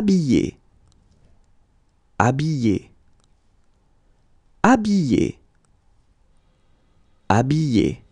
habillé, habillé, habillé, habillé.